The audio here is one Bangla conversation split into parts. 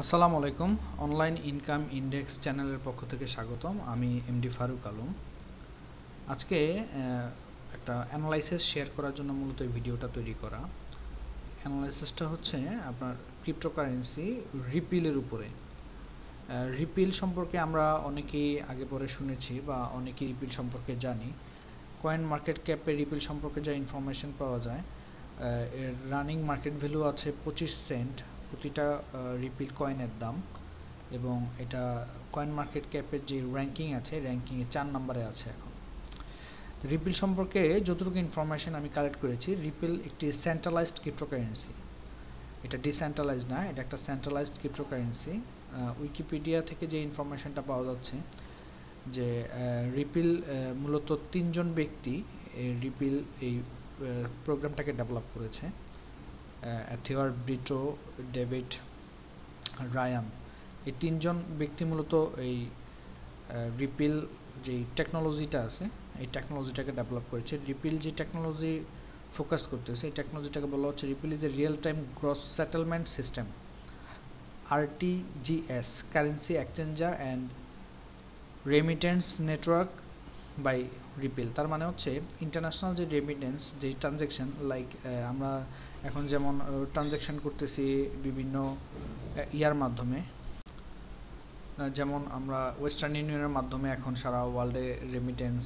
আসসালামু আলাইকুম অনলাইন ইনকাম ইন্ডেক্স চ্যানেলের পক্ষ থেকে স্বাগতম আমি এমডি ফারুক আলম আজকে একটা অ্যানালাইসিস শেয়ার করার জন্য মূলত এই ভিডিওটা তৈরি করা অ্যানালাইসিসটা হচ্ছে আপনার ক্রিপ্টোকারেন্সি রিপিলের উপরে রিপিল সম্পর্কে আমরা অনেকেই আগে পরে শুনেছি বা অনেকেই রিপিল সম্পর্কে জানি কয়েন মার্কেট ক্যাপে রিপিল সম্পর্কে যা ইনফরমেশন পাওয়া যায় এর রানিং মার্কেট ভ্যালু আছে পঁচিশ সেন্ট প্রতিটা রিপিল কয়েনের দাম এবং এটা কয়েন মার্কেট ক্যাপের যে র্যাঙ্কিং আছে র্যাঙ্কিংয়ে চার নম্বরে আছে এখন রিপিল সম্পর্কে যতটুকু ইনফরমেশন আমি কালেক্ট করেছি রিপিল একটি সেন্ট্রালাইজড ক্রিপ্টোকারেন্সি এটা ডিসেন্ট্রালাইজ না এটা একটা সেন্ট্রালাইজড ক্রিপ্টোকারেন্সি উইকিপিডিয়া থেকে যে ইনফরমেশনটা পাওয়া যাচ্ছে যে রিপিল মূলত তিনজন ব্যক্তি রিপিল এই প্রোগ্রামটাকে ডেভেলপ করেছে অ্যাথিওয়ার ব্রিটো ডেভিড রায়ান এই তিনজন ব্যক্তি মূলত এই রিপিল যে টেকনোলজিটা আছে এই টেকনোলজিটাকে ডেভেলপ করেছে রিপিল যে টেকনোলজি ফোকাস করতেছে এই টেকনোলজিটাকে বলা হচ্ছে Ripple is a real time gross settlement system RTGS currency exchanger and remittance network by Ripple তার মানে হচ্ছে ইন্টারন্যাশনাল যে রেমিটেন্স যে ট্রানজ্যাকশন লাইক আমরা এখন যেমন ট্রানজ্যাকশন করতেছি বিভিন্ন ইয়ার মাধ্যমে যেমন আমরা ওয়েস্টার্ন ইউনিয়নের মাধ্যমে এখন সারা ওয়ার্ল্ডে রেমিটেন্স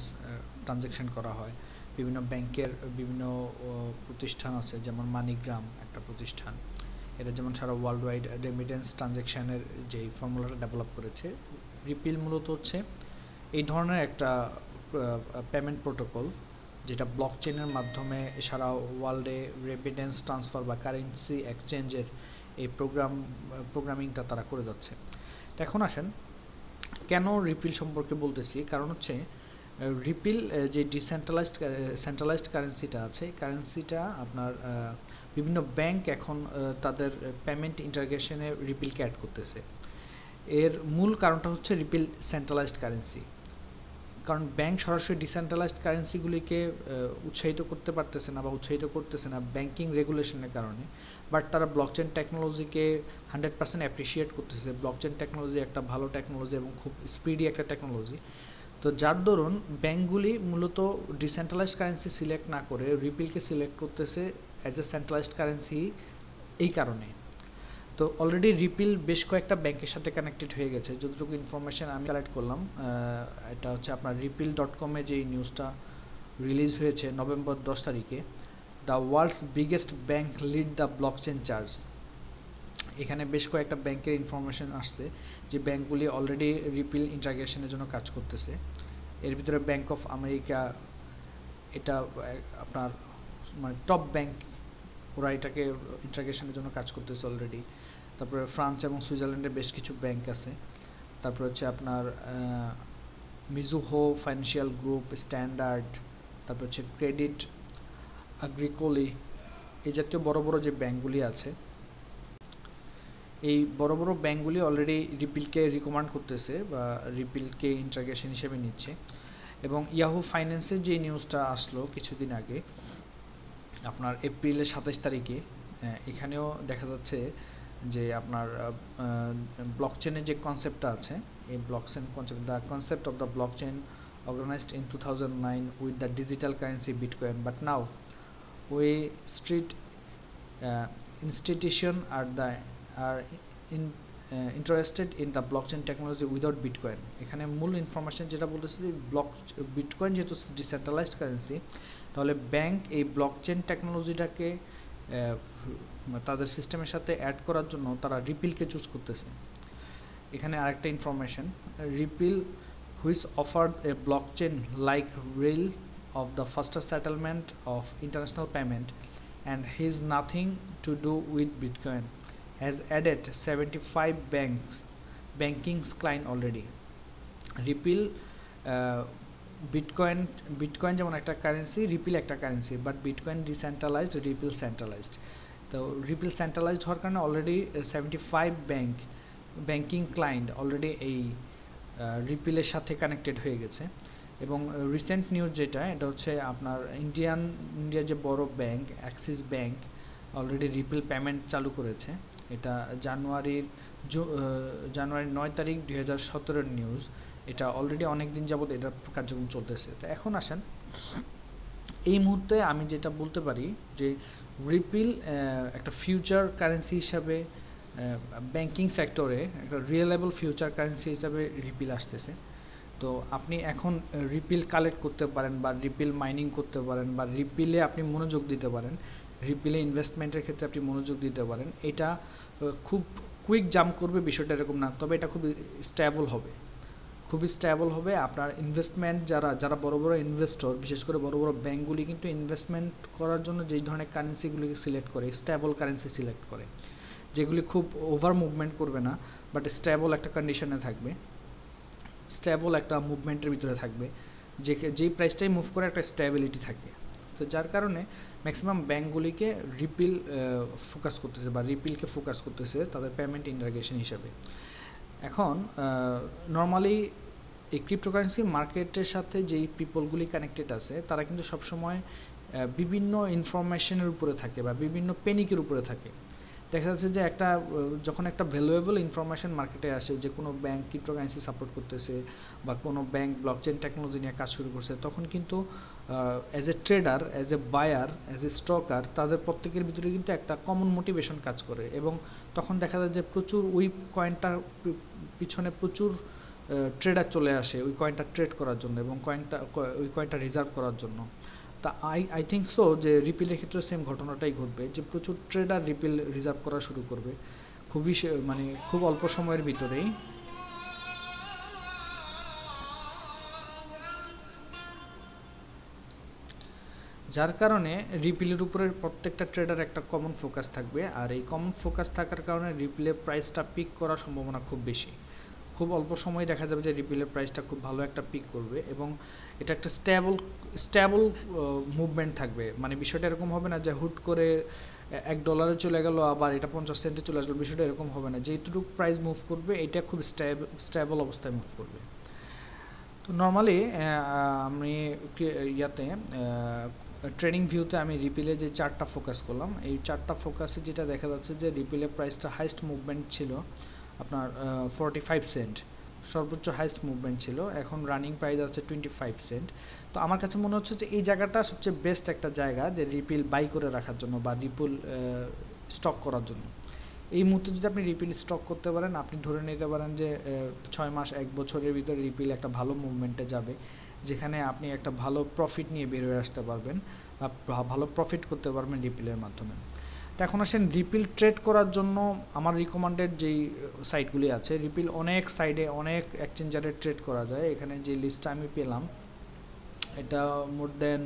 ট্রানজ্যাকশন করা হয় বিভিন্ন ব্যাংকের বিভিন্ন প্রতিষ্ঠান আছে যেমন মানিগ্রাম একটা প্রতিষ্ঠান এটা যেমন সারা ওয়ার্ল্ড ওয়াইড রেমিটেন্স ট্রানজ্যাকশানের যেই ফর্মুলাটা ডেভেলপ করেছে রিপিল মূলত হচ্ছে এই ধরনের একটা পেমেন্ট প্রোটোকল যেটা ব্লক চেনের মাধ্যমে সারা ওয়ার্ল্ডে রেপিডেন্স ট্রান্সফার বা কারেন্সি এক্সচেঞ্জের এই প্রোগ্রাম প্রোগ্রামিংটা তারা করে যাচ্ছে এখন আসেন কেন রিপিল সম্পর্কে বলতেছি কারণ হচ্ছে রিপিল যে ডিসেন্ট্রালাইজড সেন্ট্রালাইজড কারেন্সিটা আছে কারেন্সিটা আপনার বিভিন্ন ব্যাংক এখন তাদের পেমেন্ট ইন্টারগ্রেশনে রিপিলকে অ্যাড করতেছে এর মূল কারণটা হচ্ছে রিপিল সেন্ট্রালাইজড কারেন্সি কারণ ব্যাংক সরাসরি ডিসেন্ট্রালাইজড কারেন্সিগুলিকে উৎসাহিত করতে পারতেছে না বা উৎসাহিত করতেছে না ব্যাংকিং রেগুলেশনের কারণে বাট তারা ব্লকচেন টেকনোলজিকে হান্ড্রেড পার্সেন্ট অ্যাপ্রিসিয়েট করতেছে ব্লকচেন টেকনোলজি একটা ভালো টেকনোলজি এবং খুব স্পিডি একটা টেকনোলজি তো যার দরুন ব্যাংকগুলি মূলত ডিসেন্ট্রালাইজড কারেন্সি সিলেক্ট না করে রিপিলকে সিলেক্ট করতেছে অ্যাজ এ সেন্ট্রালাইজড কারেন্সি এই কারণে তো অলরেডি রিপিল বেশ কয়েকটা ব্যাংকের সাথে কানেক্টেড হয়ে গেছে যতটুকু ইনফরমেশান আমি কালেক্ট করলাম এটা হচ্ছে আপনার রিপিল ডট কমে যে নিউজটা রিলিজ হয়েছে নভেম্বর দশ তারিখে the world's biggest bank lead the blockchain charge এখানে বেশ কয়েকটা ব্যাংকের ইনফরমেশান আসছে যে ব্যাংকগুলি অলরেডি রিপিল ইন্টাগ্রেশনের জন্য কাজ করতেছে এর ভিতরে ব্যাংক অফ আমেরিকা এটা আপনার মানে টপ ব্যাংক ওরা এটাকে ইন্টাগ্রেশনের জন্য কাজ করতেছে অলরেডি তারপরে ফ্রান্স এবং সুইজারল্যান্ডের বেশ কিছু ব্যাংক আছে তারপর হচ্ছে আপনার মিজুহো ফাইন্যান্সিয়াল গ্রুপ স্ট্যান্ডার্ড তারপর হচ্ছে ক্রেডিট আগ্রিকোলি এই জাতীয় বড় বড় যে ব্যাংকগুলি আছে এই বড় বড় ব্যাংকগুলি অলরেডি রিপিলকে রিকমান্ড করতেছে বা রিপিলকে ইন্টারগ্রেশন হিসেবে নিচ্ছে এবং ইয়াহু ফাইন্যান্সের যে নিউজটা আসলো কিছুদিন আগে আপনার এপ্রিলের সাতাশ তারিখে হ্যাঁ, এখানেও দেখা যাচ্ছে যে আপনার ব্লক চেনের যে কনসেপ্টটা আছে এই blockchain concept the concept of the chain organised in two thousand nine with the digital currency bitcoin but now ওই street institution are the are in interested in the chain technology without bitcoin এখানে মূল ইনফরমেশন যেটা বলতেছি যে ব্লক বিটকয়েন যেহেতু ডিসেন্ট্রালাইজড কারেন্সি তাহলে ব্যাংক এই ব্লক চেন টেকনোলজিটাকে তাদের সিস্টেমের সাথে অ্যাড করার জন্য তারা রিপিলকে চুজ করতেছে এখানে আরেকটা information Ripple which offer a blockchain like real of the first settlement of international payment and his nothing to do with bitcoin has added seventy five banks bankings client already Ripple bitcoin bitcoin যেমন একটা কারেন্সি রিপিল একটা currency but bitcoin decentralised Ripple centralised তো রিপিল সেন্ট্রালাইজড হওয়ার কারণে already seventy five bank banking client already এই রিপিলের uh, সাথে কানেক্টেড হয়ে গেছে এবং রিসেন্ট uh, নিউজ যেটা এটা হচ্ছে আপনার ইন্ডিয়ান ইন্ডিয়ার যে বড় bank Axis bank already Ripple payment চালু করেছে এটা জানুয়ারির uh, জানুয়ারির নয় তারিখ দুই হাজার সতেরোর নিউজ এটা অলরেডি অনেক দিন যাবত এটার কার্যক্রম চলতেছে তো এখন আসেন এই মুহূর্তে আমি যেটা বলতে পারি যে রিপিল একটা ফিউচার কারেন্সি হিসাবে ব্যাংকিং সেক্টরে একটা রিয়েলেবল ফিউচার কারেন্সি হিসাবে রিপিল আসতেছে তো আপনি এখন রিপিল কালেক্ট করতে পারেন বা রিপিল মাইনিং করতে পারেন বা রিপিলে আপনি মনোযোগ দিতে পারেন রিপিলে ইনভেস্টমেন্টের ক্ষেত্রে আপনি মনোযোগ দিতে পারেন এটা খুব কুইক জাম্প করবে বিষয়টা এরকম না তবে এটা খুব স্ট্যাবল হবে খুবই স্টেবল হবে আপনার ইনভেস্টমেন্ট যারা যারা বড় বড় ইনভেস্টর বিশেষ করে বড় বড় ব্যাঙ্কগুলি কিন্তু ইনভেস্টমেন্ট করার জন্য যেই ধরনের কারেন্সিগুলিকে সিলেক্ট করে স্টেবল কারেন্সি সিলেক্ট করে যেগুলি খুব ওভার মুভমেন্ট করবে না বাট স্টেবল একটা কন্ডিশনে থাকবে স্টেবল একটা মুভমেন্টের ভিতরে থাকবে যে যেই প্রাইসটাই মুভ করে একটা স্টেবিলিটি থাকবে তো যার কারণে ম্যাক্সিমাম ব্যাঙ্কগুলিকে রিপিল ফোকাস করতেছে বা রিপিলকে ফোকাস করতেছে তাদের পেমেন্ট ইন্টারগেশন হিসাবে এখন নর্মালি এই ক্রিপ্টোকারেন্সি মার্কেটের সাথে যেই পিপলগুলি কানেক্টেড আছে তারা কিন্তু সবসময় বিভিন্ন ইনফরমেশনের উপরে থাকে বা বিভিন্ন পেনিকের উপরে থাকে দেখা যাচ্ছে যে একটা যখন একটা ভ্যালুয়েবল ইনফরমেশন মার্কেটে আসে যে কোনো ব্যাংক ক্রিপ্টোকারেন্সি সাপোর্ট করতেছে বা কোনো ব্যাংক ব্লকচেন টেকনোলজি নিয়ে কাজ শুরু করছে তখন কিন্তু as a trader as a buyer as a stocker তাদের প্রত্যেকের ভিতরে কিন্তু একটা কমন মোটিভেশন কাজ করে এবং তখন দেখা যায় যে প্রচুর ওই কয়েনটার পিছনে প্রচুর ট্রেডার চলে আসে ওই কয়েনটা ট্রেড করার জন্য এবং কয়েনটা ওই কয়েনটা রিজার্ভ করার জন্য তা আই আই থিঙ্ক সো যে রিপিলের ক্ষেত্রে সেম ঘটনাটাই ঘটবে যে প্রচুর ট্রেডার রিপিল রিজার্ভ করা শুরু করবে খুবই মানে খুব অল্প সময়ের ভিতরেই যার কারণে রিপিলের উপরে প্রত্যেকটা ট্রেডার একটা কমন ফোকাস থাকবে আর এই কমন ফোকাস থাকার কারণে রিপিলের প্রাইসটা পিক করার সম্ভাবনা খুব বেশি খুব অল্প সময়ে দেখা যাবে যে রিপিলের প্রাইসটা খুব ভালো একটা পিক করবে এবং এটা একটা স্ট্যাবল স্ট্যাবল মুভমেন্ট থাকবে মানে বিষয়টা এরকম হবে না যে হুট করে এক ডলারে চলে গেল আবার এটা পঞ্চাশ সেন্টে চলে আসলো বিষয়টা এরকম হবে না যেটুকু প্রাইস মুভ করবে এটা খুব স্ট্যাব স্ট্যাবল অবস্থায় মুভ করবে তো নর্মালি আমি ইয়াতে ট্রেনিং ভিউতে আমি রিপিলে যে চারটা ফোকাস করলাম এই চারটা ফোকাসে যেটা দেখা যাচ্ছে যে রিপিলের প্রাইসটা হাইস্ট মুভমেন্ট ছিল আপনার ফর্টি ফাইভ সেন্ট সর্বোচ্চ হাইস্ট মুভমেন্ট ছিল এখন রানিং প্রাইস আছে টোয়েন্টি ফাইভ সেন্ট তো আমার কাছে মনে হচ্ছে যে এই জায়গাটা সবচেয়ে বেস্ট একটা জায়গা যে রিপিল বাই করে রাখার জন্য বা রিপুল স্টক করার জন্য এই মুহূর্তে যদি আপনি রিপিল স্টক করতে পারেন আপনি ধরে নিতে পারেন যে ছয় মাস এক বছরের ভিতরে রিপিল একটা ভালো মুভমেন্টে যাবে যেখানে আপনি একটা ভালো প্রফিট নিয়ে বেরোয় আসতে পারবেন বা ভালো প্রফিট করতে পারবেন রিপিলের মাধ্যমে তো এখন আসেন রিপিল ট্রেড করার জন্য আমার রিকমেন্ডেড যেই সাইটগুলি আছে রিপিল অনেক সাইডে অনেক এক্সচেঞ্জারে ট্রেড করা যায় এখানে যে লিস্টটা আমি পেলাম এটা more than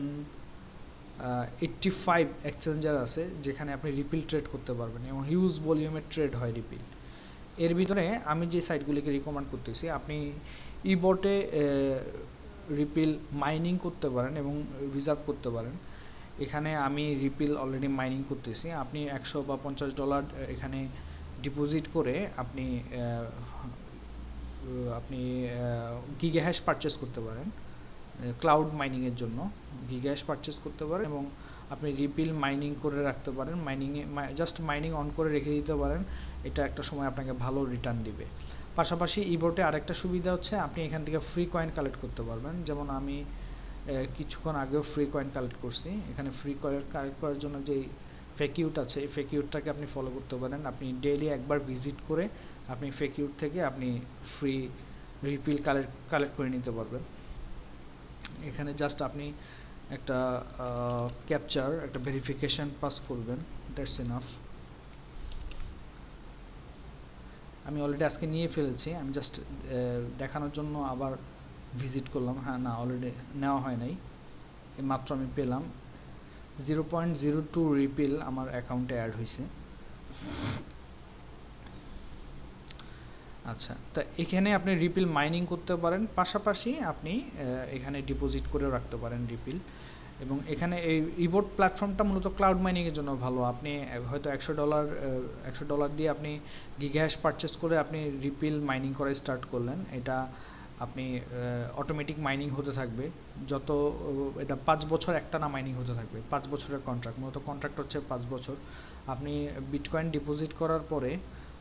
eighty five exchanger আছে যেখানে আপনি রিপিল ট্রেড করতে পারবেন এবং হিউজ ভলিউমে ট্রেড হয় রিপিল এর ভিতরে আমি যে সাইটগুলিকে রিকমেন্ড করতেছি আপনি ইবটে রিপিল মাইনিং করতে পারেন এবং রিজার্ভ করতে পারেন এখানে আমি রিপিল অলরেডি মাইনিং করতেছি আপনি একশো বা পঞ্চাশ ডলার এখানে ডিপোজিট করে আপনি আপনি গিগা পারচেস করতে পারেন ক্লাউড মাইনিংয়ের জন্য গিগা পারচেস করতে পারেন এবং আপনি রিপিল মাইনিং করে রাখতে পারেন মাইনিংয়ে জাস্ট মাইনিং অন করে রেখে দিতে পারেন এটা একটা সময় আপনাকে ভালো রিটার্ন দিবে পাশাপাশি ইবোটে আরেকটা সুবিধা হচ্ছে আপনি এখান থেকে ফ্রি কয়েন কালেক্ট করতে পারবেন যেমন আমি কিছুক্ষণ আগেও ফ্রি কয়েন কালেক্ট করছি এখানে ফ্রি কয়েন কালেক্ট করার জন্য যেই ফেকিউট আছে এই ফেকিউটটাকে আপনি ফলো করতে পারেন আপনি ডেইলি একবার ভিজিট করে আপনি ফেকিউট থেকে আপনি ফ্রি রিপিল কালেক্ট কালেক্ট করে নিতে পারবেন এখানে জাস্ট আপনি একটা ক্যাপচার একটা ভেরিফিকেশান পাস করবেন দ্যাটস এনাফ আমি অলরেডি আজকে নিয়ে ফেলেছি আমি জাস্ট দেখানোর জন্য আবার ভিজিট করলাম হ্যাঁ না অলরেডি নেওয়া হয় নাই মাত্র আমি পেলাম zero point zero two Ripple আমার অ্যাকাউন্টে অ্যাড হয়েছে আচ্ছা তা এখানে আপনি রিপিল মাইনিং করতে পারেন পাশাপাশি আপনি এখানে ডিপোজিট করেও রাখতে পারেন রিপিল এবং এখানে এই ইবোর্ড প্ল্যাটফর্মটা মূলত ক্লাউড মাইনিংয়ের জন্য ভালো আপনি হয়তো একশো ডলার একশো ডলার দিয়ে আপনি গিগ্যাস পারচেস করে আপনি রিপিল মাইনিং করা স্টার্ট করলেন এটা আপনি অটোমেটিক মাইনিং হতে থাকবে যত এটা পাঁচ বছর একটা না মাইনিং হতে থাকবে পাঁচ বছরের কন্ট্রাক্ট মূলত কন্ট্রাক্ট হচ্ছে পাঁচ বছর আপনি বিটকয়েন ডিপোজিট করার পরে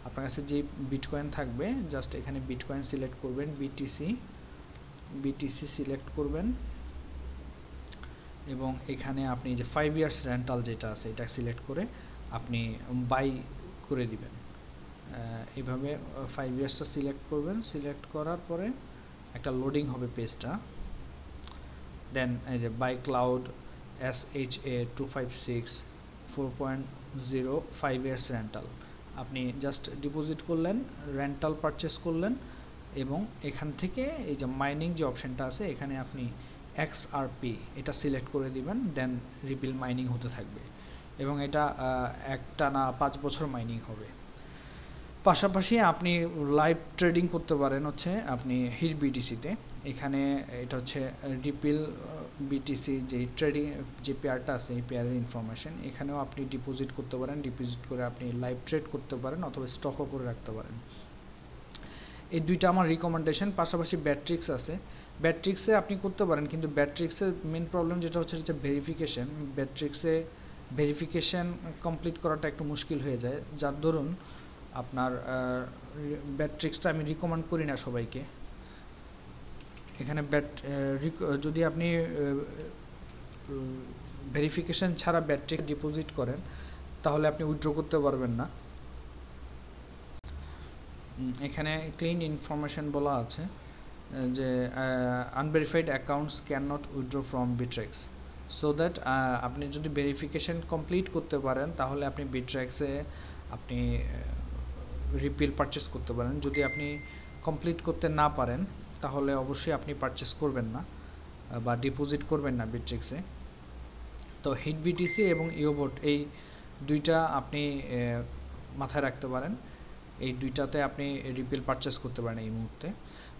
আপনার কাছে যে বিটকয়েন থাকবে জাস্ট এখানে বিটকয়েন সিলেক্ট করবেন বিটিসি বিটিসি সিলেক্ট করবেন এবং এখানে আপনি যে ফাইভ ইয়ার্স রেন্টাল যেটা আছে এটা সিলেক্ট করে আপনি বাই করে দিবেন এভাবে ফাইভ ইয়ার্সটা সিলেক্ট করবেন সিলেক্ট করার পরে একটা লোডিং হবে পেজটা দেন এই যে buy cloud S H A two five six four point zero five years rental আপনি জাস্ট ডিপোজিট করলেন রেন্টাল পারচেস করলেন এবং এখান থেকে এই যে মাইনিং যে অপশানটা আছে এখানে আপনি এক্স আর পি এটা সিলেক্ট করে দিবেন দেন রিপিল মাইনিং হতে থাকবে এবং এটা একটা না পাঁচ বছর মাইনিং হবে পাশাপাশি আপনি লাইভ ট্রেডিং করতে পারেন হচ্ছে আপনি হিট বিটিসিতে এখানে এটা হচ্ছে ডিপিল বিটিসি যে ট্রেডিং যে পেয়ারটা আছে এই পেয়ারের ইনফরমেশন এখানেও আপনি ডিপোজিট করতে পারেন ডিপোজিট করে আপনি লাইভ ট্রেড করতে পারেন অথবা স্টকও করে রাখতে পারেন এই দুইটা আমার রিকমেন্ডেশন পাশাপাশি ব্যাট্রিক্স আছে ব্যাট্রিক্সে আপনি করতে পারেন কিন্তু ব্যাট্রিক্সের মেন প্রবলেম যেটা হচ্ছে হচ্ছে ভেরিফিকেশান ব্যাট্রিক্সে ভেরিফিকেশন কমপ্লিট করাটা একটু মুশকিল হয়ে যায় যার ধরুন আপনার ব্যাট্রিক্সটা আমি রিকমেন্ড করি না সবাইকে এখানে ব্যাট যদি আপনি ভেরিফিকেশন ছাড়া ব্যাট্রিক ডিপোজিট করেন তাহলে আপনি উইথড্রো করতে পারবেন না এখানে ক্লিন ইনফরমেশন বলা আছে যে unverified accounts can not withdraw from Bittrex so that আপনি যদি ভেরিফিকেশন কমপ্লিট করতে পারেন তাহলে আপনি বিট্রেক্সে আপনি রিপিল পারচেস করতে পারেন যদি আপনি কমপ্লিট করতে না পারেন তাহলে অবশ্যই আপনি পারচেস করবেন না বা ডিপোজিট করবেন না বিট্রিক্সে তো হিট বিটিসি এবং ইওবোট এই দুইটা আপনি মাথায় রাখতে পারেন এই দুইটাতে আপনি রিপিল পারচেস করতে পারেন এই মুহূর্তে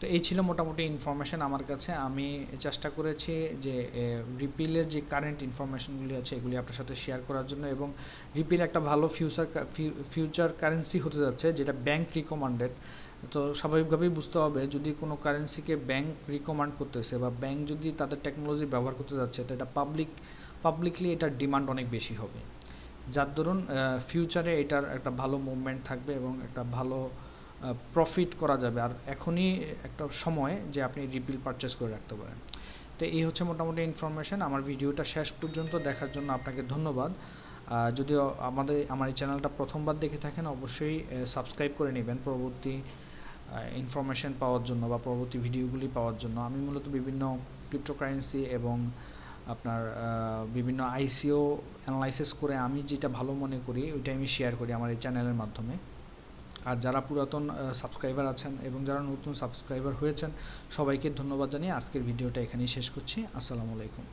তো এই ছিল মোটামুটি ইনফরমেশান আমার কাছে আমি চেষ্টা করেছি যে রিপিলের যে কারেন্ট ইনফরমেশানগুলি আছে এগুলি আপনার সাথে শেয়ার করার জন্য এবং রিপিল একটা ভালো ফিউচার ফিউচার কারেন্সি হতে যাচ্ছে যেটা ব্যাংক রিকমান্ডেড তো স্বাভাবিকভাবেই বুঝতে হবে যদি কোনো কারেন্সিকে ব্যাংক রিকমান্ড করতেছে বা ব্যাংক যদি তাদের টেকনোলজি ব্যবহার করতে যাচ্ছে তো এটা পাবলিক পাবলিকলি এটার ডিমান্ড অনেক বেশি হবে যার দরুন ফিউচারে এটার একটা ভালো মুভমেন্ট থাকবে এবং একটা ভালো প্রফিট করা যাবে আর এখনই একটা সময় যে আপনি রিপিল পারচেস করে রাখতে পারেন তো এই হচ্ছে মোটামুটি ইনফরমেশান আমার ভিডিওটা শেষ পর্যন্ত দেখার জন্য আপনাকে ধন্যবাদ যদি আমাদের আমার এই চ্যানেলটা প্রথমবার দেখে থাকেন অবশ্যই সাবস্ক্রাইব করে নেবেন পরবর্তী ইনফরমেশান পাওয়ার জন্য বা পরবর্তী ভিডিওগুলি পাওয়ার জন্য আমি মূলত বিভিন্ন ক্রিপ্টোকারেন্সি এবং আপনার বিভিন্ন আইসিও অ্যানালাইসিস করে আমি যেটা ভালো মনে করি ওইটা আমি শেয়ার করি আমার এই চ্যানেলের মাধ্যমে আর যারা পুরাতন সাবস্ক্রাইবার আছেন এবং যারা নতুন সাবস্ক্রাইবার হয়েছেন সবাইকে ধন্যবাদ জানিয়ে আজকের ভিডিওটা এখানেই শেষ করছি আসসালামু আলাইকুম